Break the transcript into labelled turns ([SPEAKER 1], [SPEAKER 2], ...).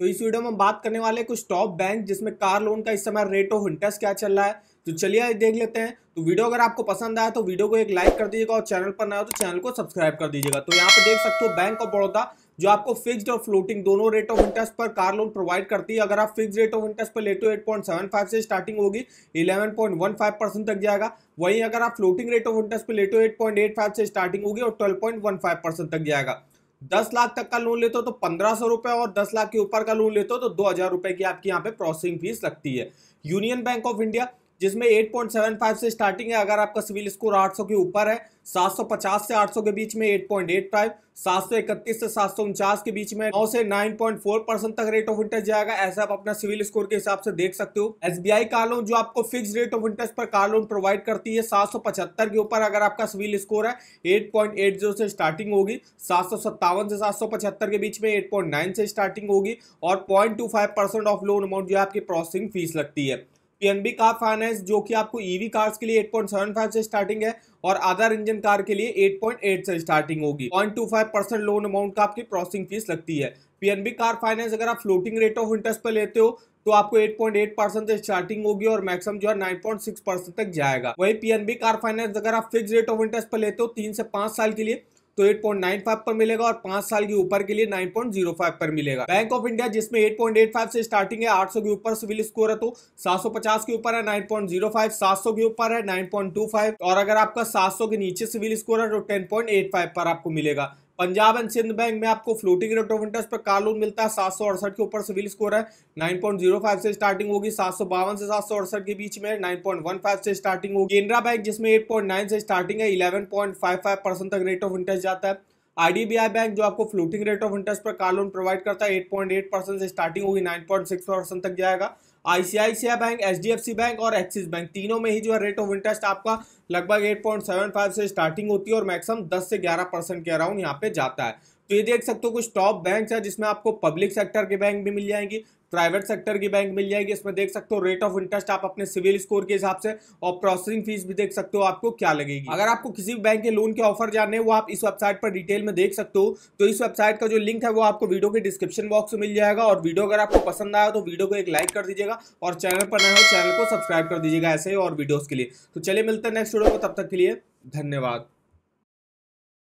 [SPEAKER 1] तो इस वीडियो में हम बात करने वाले हैं कुछ टॉप बैंक जिसमें कार लोन का इस समय रेट ऑफ इंटरेस्ट क्या चल रहा है तो चलिए देख लेते हैं तो वीडियो अगर आपको पसंद आया तो वीडियो को एक लाइक कर दीजिएगा और चैनल पर ना हो तो चैनल को सब्सक्राइब कर दीजिएगा तो यहाँ पे देख सकते हो बैंक ऑफ बड़ौदा जो आपको फिक्स्ड और फ्लोटिंग दोनों रेट ऑफ इंटरेस्ट पर कार लोन प्रोवाइड करती है अगर आप फिक्स रेट ऑफ इंटरेस्ट पर ले हो एट पॉइंट सेवन फाइव से स्टार्टिंग होगी eleven point one five percent तक जाएगा वहीं अगर आप फ्लोटिंग रेट ऑफ इंटरेस्ट पर ले हो एट पॉइंट एट फाइव से स्टार्टिंग होगी और twelve point one five percent तक जाएगा दस लाख तक का लोन लेते हो तो पंद्रह सौ रुपए और दस लाख के ऊपर का लोन लेते हो तो दो हज़ार रुपए की आपकी यहाँ पे प्रोसेसिंग फीस लगती है यूनियन बैंक ऑफ इंडिया जिसमें 8.75 से स्टार्टिंग है अगर आपका सिविल स्कोर 800 के ऊपर है 750 से 800 के बीच में 8.85 इकतीस से सात के बीच में 9 से 9.4 परसेंट तक रेट ऑफ इंटरेस्ट जाएगा ऐसा आप अपना सिविल स्कोर के हिसाब से देख सकते हो एसबीआई कार लोन जो आपको फिक्स रेट ऑफ इंटरेस्ट पर कार लोन प्रोवाइड करती है पचहत्तर के ऊपर अगर आपका सिविल स्कोर है जीरो से स्टार्टिंग होगी सात से सात के बीच में 8.9 से स्टार्टिंग होगी और पॉइंट ऑफ लोन अमाउंट जो है आपकी प्रोसेसिंग फीस लगती है पीएनबी कार फाइनेंस जो कि आपको ईवी e कार्स के लिए 8.75 से स्टार्टिंग है और आधार इंजन कार के लिए 8.8 से स्टार्टिंग होगी 0.25 परसेंट लोन अमाउंट का आपकी प्रोसेसिंग फीस लगती है पीएनबी कार फाइनेंस अगर आप फ्लोटिंग रेट ऑफ इंटरेस्ट पर लेते हो तो आपको 8.8 परसेंट से स्टार्टिंग होगी और मैक्सिमम जो है 9.6 परसेंट तक जाएगा वही पीएनबी कार फाइनेंस अगर आप फिक्स रेट ऑफ इंटरेस्ट पर लेते हो तीन से पांच साल के लिए तो 8.95 पर मिलेगा और पांच साल के ऊपर के लिए 9.05 पर मिलेगा बैंक ऑफ इंडिया जिसमें 8.85 से स्टार्टिंग है 800 के ऊपर सिविल स्कोर है तो 750 के ऊपर है 9.05 700 के ऊपर है 9.25 और अगर आपका 700 के नीचे सिविल स्कोर है तो 10.85 पर आपको मिलेगा पंजाब एंड सिंध बैंक में आपको फ्लोटिंग रेट ऑफ इंटरेस्ट पर कार लोन मिलता है सात सौ अड़सठ के ऊपर सिविल स्कोर है नाइन पॉइंट जीरो फाइव से स्टार्टिंग होगी सात सौ बावन से सात सौ अड़सठ के बीच में नाइन पॉइंट वन फाइव से स्टार्टिंग होगी केनरा बैंक जिसमें एट पॉइंट नाइन से स्टार्टिंग है eleven point five five percent तक रेट ऑफ इंटरेस्ट जाता है आईडीबीआई बैंक जो आपको फ्लोटिंग रेट ऑफ इंटरेस्ट पर कार लोन प्रोवाइड करता है एट पॉइंट एट परसेंट से स्टार्टिंग होगी नाइन पॉइंट सिक्स परसेंट तक जाएगा आईसीआईसीआई बैंक सी बैंक और एक्सिस बैंक तीनों में ही जो है रेट ऑफ इंटरेस्ट आपका लगभग 8.75 से स्टार्टिंग होती है और मैक्सिमम 10 से 11 परसेंट के अराउंड यहाँ पे जाता है तो ये देख सकते हो कुछ टॉप बैंक है जिसमें आपको पब्लिक सेक्टर के बैंक भी मिल जाएंगी प्राइवेट सेक्टर की बैंक मिल जाएगी इसमें देख सकते हो रेट ऑफ इंटरेस्ट आप अपने सिविल स्कोर के हिसाब से और प्रोसेसिंग फीस भी देख सकते हो आपको क्या लगेगी अगर आपको किसी भी बैंक के लोन के ऑफर जानने वो आप इस वेबसाइट पर डिटेल में देख सकते हो तो इस वेबसाइट का जो लिंक है वो आपको वीडियो के डिस्क्रिप्शन बॉक्स में मिल जाएगा और वीडियो अगर आपको पसंद आया तो वीडियो को एक लाइक कर दीजिएगा दीजिएगा और चैनल पर नए हो चैनल को सब्सक्राइब कर दीजिएगा ऐसे ही और वीडियोज़ के लिए तो चलिए मिलते हैं नेक्स्ट वीडियो को तब तक के लिए धन्यवाद